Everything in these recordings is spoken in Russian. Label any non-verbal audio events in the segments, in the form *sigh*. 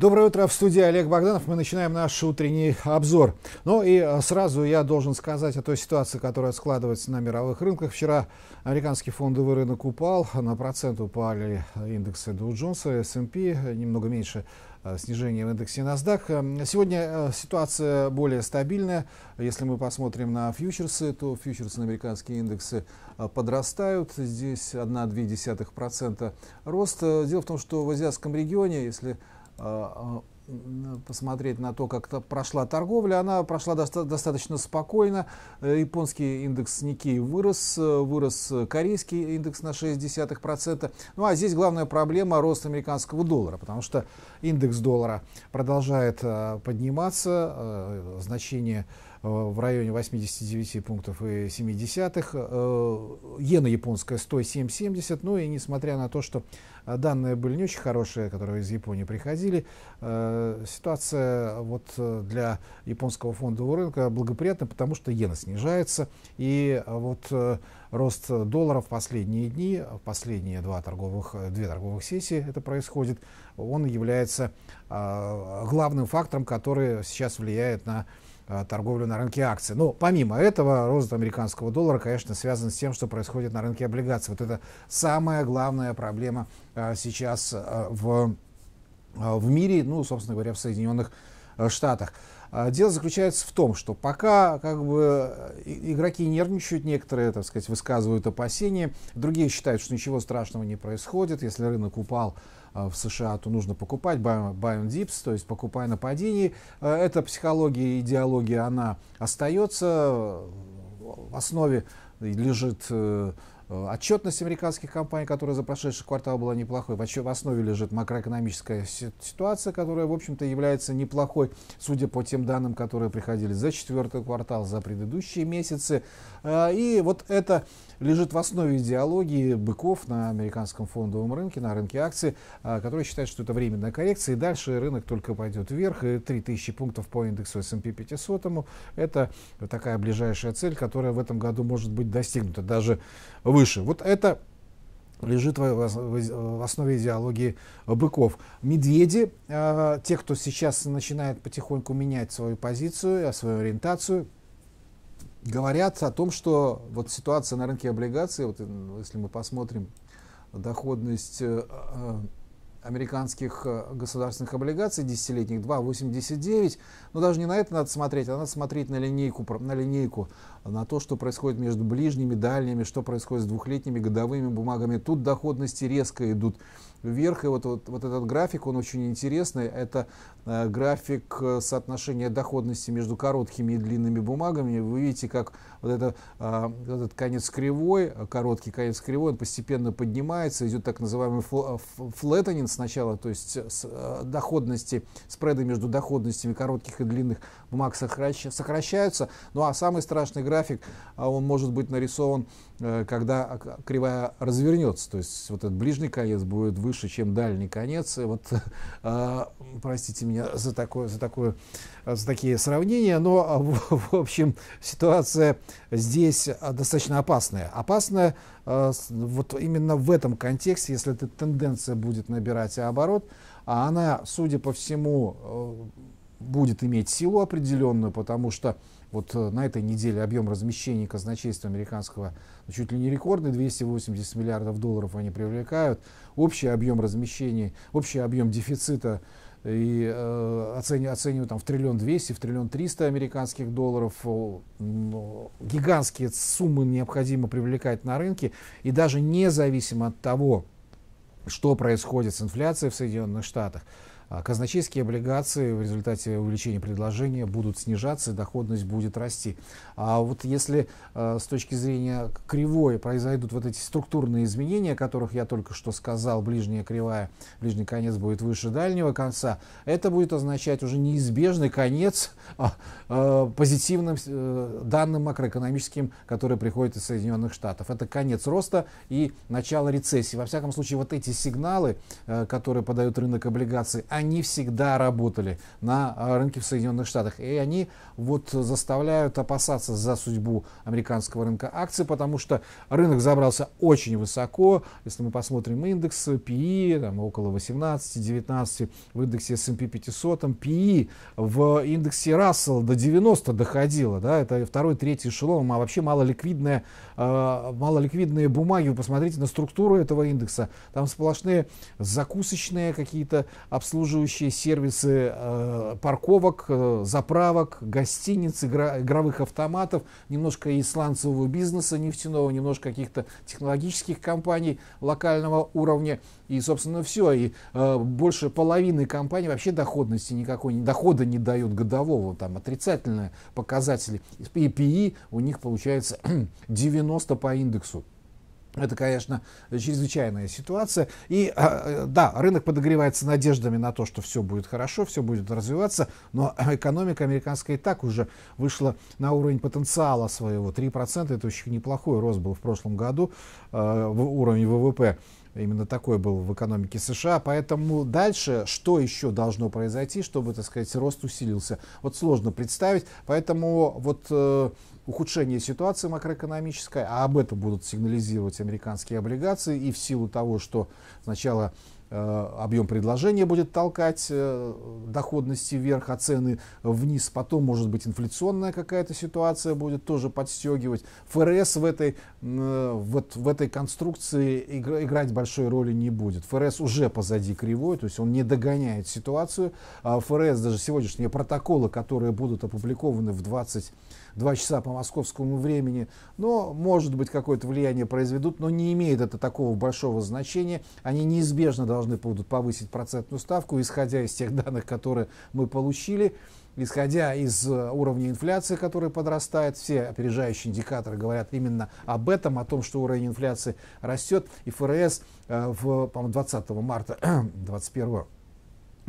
Доброе утро, в студии Олег Богданов. Мы начинаем наш утренний обзор. Ну и э, сразу я должен сказать о той ситуации, которая складывается на мировых рынках. Вчера американский фондовый рынок упал, на процент упали индексы Dow Jones, S&P, немного меньше э, снижение в индексе NASDAQ. Эм, сегодня э, ситуация более стабильная. Если мы посмотрим на фьючерсы, то фьючерсы на американские индексы подрастают. Здесь 1,2% роста. Дело в том, что в азиатском регионе, если а, а, посмотреть на то, как -то прошла торговля, она прошла доста достаточно спокойно. Э, японский индекс Никей вырос, э, вырос корейский индекс на 0,6%. Ну а здесь главная проблема – рост американского доллара, потому что индекс доллара продолжает э, подниматься, значение в районе 89 пунктов и 70. Иена японская 107,70. Ну и несмотря на то, что а, данные были не очень хорошие, которые из Японии приходили. Э, ситуация вот э, для японского фондового рынка благоприятна, потому что иена снижается. И э, вот рост доллара в последние дни, в последние два торговых, две торговых сессии это происходит, он является а, главным фактором, который сейчас влияет на Э, торговлю на рынке акций. Но ну, помимо этого, рост американского доллара, конечно, связан с тем, что происходит на рынке облигаций. Вот это самая главная проблема э, сейчас э, в в мире, ну, собственно говоря, в Соединенных Штатах Э, штатах. А, дело заключается в том, что пока как бы, игроки нервничают, некоторые так сказать, высказывают опасения, другие считают, что ничего страшного не происходит, если рынок упал э, в США, то нужно покупать buy, on dips, то есть покупай на падении. Э, Эта психология, идеология, она остается в основе лежит Э, отчетность американских компаний, которая за прошедший квартал была неплохой, в основе лежит макроэкономическая ситуация, которая, в общем-то, является неплохой, судя по тем данным, которые приходили за четвертый квартал, за предыдущие месяцы. Э, и вот это лежит в основе идеологии быков на американском фондовом рынке, на рынке акций, э, которые считают, что это временная коррекция, и дальше рынок только пойдет вверх, и 3000 пунктов по индексу S&P 500 это такая ближайшая цель, которая в этом году может быть достигнута. Даже вы выше. Вот это лежит в основе идеологии быков. Медведи, э, те, кто сейчас начинает потихоньку менять свою позицию, э, свою ориентацию, говорят о том, что вот ситуация на рынке облигаций, вот если мы посмотрим доходность э, американских э, государственных облигаций десятилетних 2,89. Но даже не на это надо смотреть, а надо смотреть на линейку, на линейку, на то, что происходит между ближними, дальними, что происходит с двухлетними годовыми бумагами. Тут доходности резко идут вверх. И вот, вот, вот этот график, он очень интересный. Это э, график э, соотношения доходности между короткими и длинными бумагами. Вы видите, как вот это, э, этот конец кривой, э, короткий конец кривой, он постепенно поднимается. Идет так называемый флеттенинг э, сначала, то есть с, э, доходности, спреды между доходностями коротких и длинных бумаг сокращ, сокращаются. Ну а самый страшный график, он может быть нарисован, когда кривая развернется. То есть вот этот ближний конец будет выше выше, чем дальний конец. И вот, э, *laughs* простите меня за, такое, за, такое, за такие сравнения, но, а, в, *laughs* в общем, ситуация здесь а, достаточно опасная. Опасная э, вот именно в этом контексте, если эта тенденция будет набирать оборот, а она, судя по всему, э, будет иметь силу определенную, потому что вот э, на этой неделе объем размещений казначейства американского ну, чуть ли не рекордный, 280 миллиардов долларов они привлекают. Общий объем размещений, общий объем дефицита э, и э, оцениваю, там в триллион двести, в триллион триста американских долларов. гигантские суммы необходимо привлекать на рынке. И даже независимо от того, что происходит с инфляцией в Соединенных Штатах, а казначейские облигации в результате увеличения предложения будут снижаться, доходность будет расти. А вот если э, с точки зрения кривой произойдут вот эти структурные изменения, о которых я только что сказал, ближняя кривая, ближний конец будет выше дальнего конца, это будет означать уже неизбежный конец а, э, позитивным э, данным макроэкономическим, которые приходят из Соединенных Штатов. Это конец роста и начало рецессии. Во всяком случае, вот эти сигналы, которые подают рынок облигаций, они всегда работали на э, рынке в Соединенных Штатах. И они вот заставляют опасаться за судьбу американского рынка акций, потому что рынок забрался очень высоко. Если мы посмотрим индекс PE, э, там около 18-19 в индексе S&P 500, PE в индексе Russell до 90 доходило. Да? Это второй, третий эшелон, а вообще малоликвидная, э, малоликвидные бумаги. Вы посмотрите на структуру этого индекса. Там сплошные закусочные какие-то обслуживания обслуживающие сервисы э, парковок, э, заправок, гостиниц, игра, игровых автоматов, немножко и бизнеса нефтяного, немножко каких-то технологических компаний локального уровня. И, собственно, все. И э, больше половины компаний вообще доходности никакой, дохода не дают годового, там отрицательные показатели. И ПИ e у них получается 90 *clears throat* по индексу. Это, конечно, чрезвычайная ситуация. И а, э, да, рынок подогревается надеждами на то, что все будет хорошо, все будет развиваться, но *clears throat* экономика американская и так уже вышла на уровень потенциала своего. 3% это очень неплохой рост был в прошлом году э, в уровне ВВП. Именно такой был в экономике США. Поэтому дальше что еще должно произойти, чтобы, так сказать, рост усилился? Вот сложно представить. Поэтому вот э, ухудшение ситуации макроэкономической, а об этом будут сигнализировать американские облигации, и в силу того, что сначала Э, объем предложения будет толкать э, доходности вверх, а цены вниз. Потом, может быть, инфляционная какая-то ситуация будет тоже подстегивать. ФРС в этой, э, вот в этой конструкции играть большой роли не будет. ФРС уже позади кривой, то есть он не догоняет ситуацию. А ФРС даже сегодняшние протоколы, которые будут опубликованы в 20 2 часа по московскому времени, но, может быть, какое-то влияние произведут, но не имеет это такого большого значения. Они неизбежно должны должны будут повысить процентную ставку, исходя из тех данных, которые мы получили, исходя из э, уровня инфляции, который подрастает. Все опережающие индикаторы говорят именно об этом, о том, что уровень инфляции растет. И ФРС э, в 20 марта 21. *clears throat*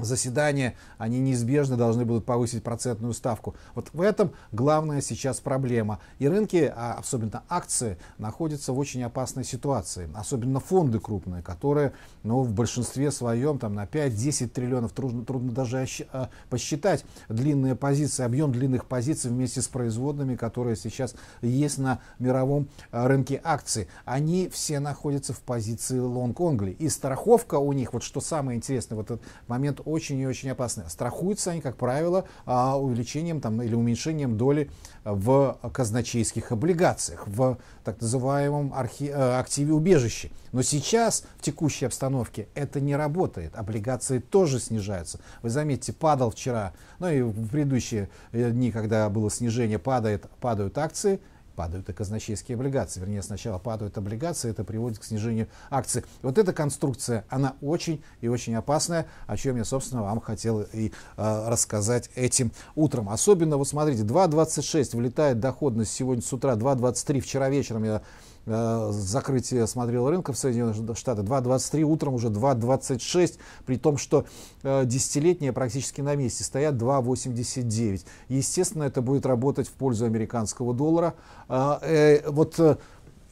заседания, они неизбежно должны будут повысить процентную ставку. Вот в этом главная сейчас проблема. И рынки, а особенно акции, находятся в очень опасной ситуации. Особенно фонды крупные, которые ну, в большинстве своем там, на 5-10 триллионов, трудно, трудно даже э, посчитать длинные позиции, объем длинных позиций вместе с производными, которые сейчас есть на мировом э, рынке акций. Они все находятся в позиции лонг-онгли. И страховка у них, вот что самое интересное, вот этот момент очень и очень опасны. Страхуются они, как правило, а, увеличением там, или уменьшением доли в казначейских облигациях, в так называемом архи... Э, активе убежище. Но сейчас, в текущей обстановке, это не работает. Облигации тоже снижаются. Вы заметите, падал вчера, ну и в предыдущие э, дни, когда было снижение, падает, падают акции – падают и казначейские облигации. Вернее, сначала падают облигации, это приводит к снижению акций. Вот эта конструкция, она очень и очень опасная, о чем я, собственно, вам хотел и э, рассказать этим утром. Особенно, вот смотрите, 2.26 влетает доходность сегодня с утра, 2.23 вчера вечером я Э, закрытие смотрел рынка в Соединенных Штатах 2.23, утром уже 2.26, при том, что э, десятилетние практически на месте стоят 2.89. Естественно, это будет работать в пользу американского доллара. Э, вот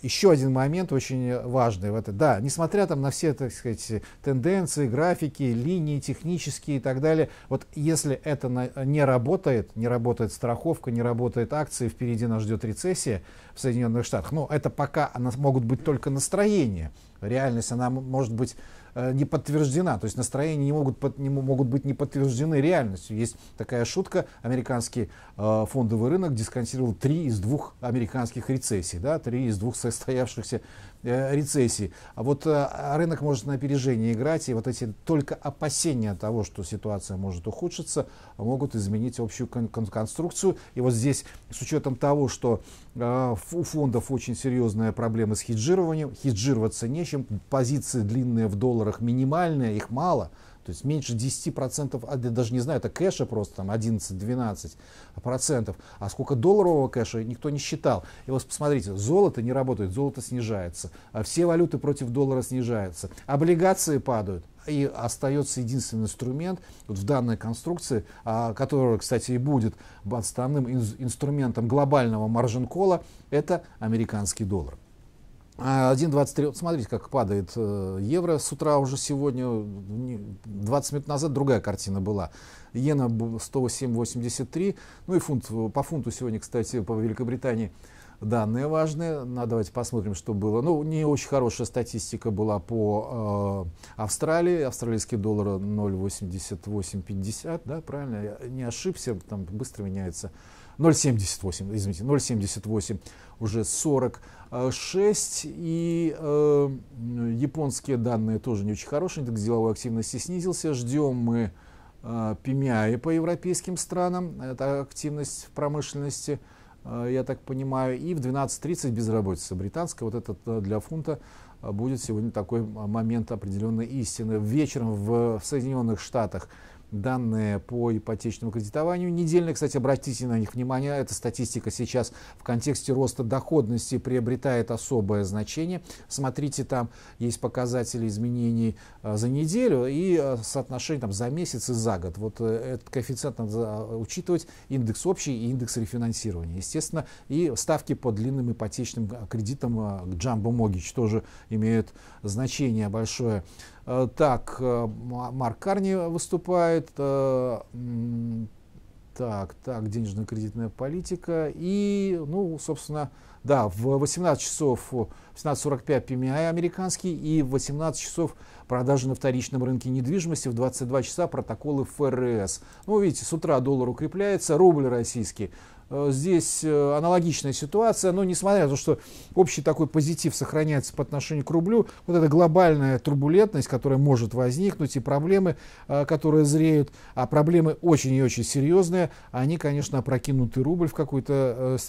еще один момент очень важный в это. Да, несмотря там на все, так сказать, тенденции, графики, линии технические и так далее, вот если это не работает, не работает страховка, не работает акции, впереди нас ждет рецессия в Соединенных Штатах, но ну, это пока она, могут быть только настроения. Реальность, она может быть Э, не подтверждена. То есть настроения не могут, не могут быть не подтверждены реальностью. Есть такая шутка, американский э, фондовый рынок дисконтировал три из двух американских рецессий, да, три из двух состоявшихся Э, рецессии. А вот э, рынок может на опережение играть, и вот эти только опасения того, что ситуация может ухудшиться, могут изменить общую кон конструкцию. И вот здесь, с учетом того, что э, у фондов очень серьезная проблема с хеджированием, хеджироваться нечем, позиции длинные в долларах минимальные, их мало – то есть меньше 10%, а даже не знаю, это кэша просто там 11-12%. А сколько долларового кэша никто не считал. И вот посмотрите, золото не работает, золото снижается. А все валюты против доллара снижаются. Облигации падают и остается единственный инструмент вот в данной конструкции, а, который, кстати, и будет основным инструментом глобального маржин-кола, это американский доллар. 1,23. А, вот смотрите, как падает э, евро с утра уже сегодня. 20 минут назад другая картина была. Иена 107,83. Ну и фунт, э, по фунту сегодня, кстати, по Великобритании данные важные. Ну, давайте посмотрим, что было. Ну, не очень хорошая статистика была по э, Австралии. Австралийский доллар 0,8850, да, правильно? Я не ошибся, там быстро меняется 0,78, извините, 0,78 уже 46. Э, и э, японские данные тоже не очень хорошие, индекс деловой активности снизился. Ждем мы э, PMI по европейским странам, это активность в промышленности, э, я так понимаю. И в 12.30 безработица британская, вот это э, для фунта э, будет сегодня такой момент определенной истины. Вечером в Соединенных Штатах данные по ипотечному кредитованию недельно, Кстати, обратите на них внимание, эта статистика сейчас в контексте роста доходности приобретает особое значение. Смотрите, там есть показатели изменений э, за неделю и э, соотношение там, за месяц и за год. Вот э, этот коэффициент надо учитывать, индекс общий и индекс рефинансирования. Естественно, и ставки по длинным ипотечным кредитам к Джамбо Могич тоже имеют значение большое. Э, так, э, Марк Карни выступает. Э, так, так, денежно-кредитная политика. И, ну, собственно, да, в 18 часов, в 17.45 PMI американский и в 18 часов продажи на вторичном рынке недвижимости, в 22 часа протоколы ФРС. Ну, видите, с утра доллар укрепляется, рубль российский Э, здесь э, аналогичная ситуация, но несмотря на то, что общий такой позитив сохраняется по отношению к рублю, вот эта глобальная турбулентность, которая может возникнуть, и проблемы, э, которые зреют, а проблемы очень и очень серьезные, они, конечно, опрокинут рубль в какой-то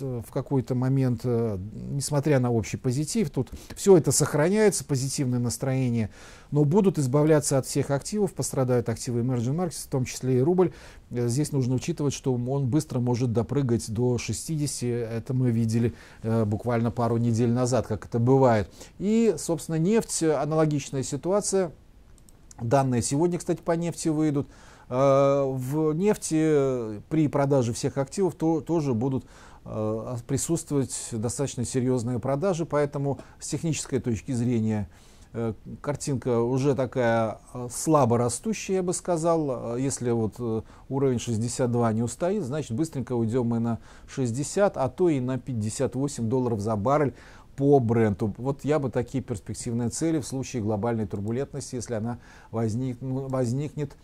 в какой-то момент, несмотря на общий позитив, тут все это сохраняется, позитивное настроение, но будут избавляться от всех активов, пострадают активы emerging markets, в том числе и рубль, Э, здесь нужно учитывать, что он быстро может допрыгать до 60. Это мы видели э, буквально пару недель назад, как это бывает. И, собственно, нефть, аналогичная ситуация. Данные сегодня, кстати, по нефти выйдут. Э, в нефти при продаже всех активов то, тоже будут присутствовать достаточно серьезные продажи, поэтому с технической точки зрения Э, картинка уже такая э, слабо растущая, я бы сказал. Э, если вот уровень 62 не устоит, значит быстренько уйдем мы на 60, а то и на 58 долларов за баррель по бренду. Вот я бы такие перспективные цели в случае глобальной турбулентности, если она возник, ну, возникнет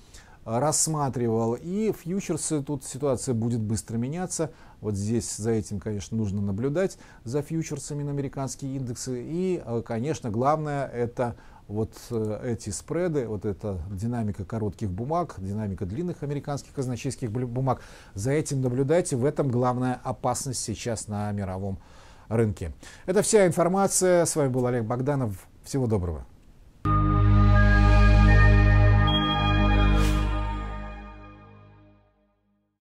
рассматривал. И фьючерсы, тут ситуация будет быстро меняться. Вот здесь за этим, конечно, нужно наблюдать, за фьючерсами на американские индексы. И, э, конечно, главное это вот э, эти спреды, вот эта динамика коротких бумаг, динамика длинных американских казначейских бумаг. За этим наблюдайте, в этом главная опасность сейчас на мировом рынке. Это вся информация. С вами был Олег Богданов. Всего доброго.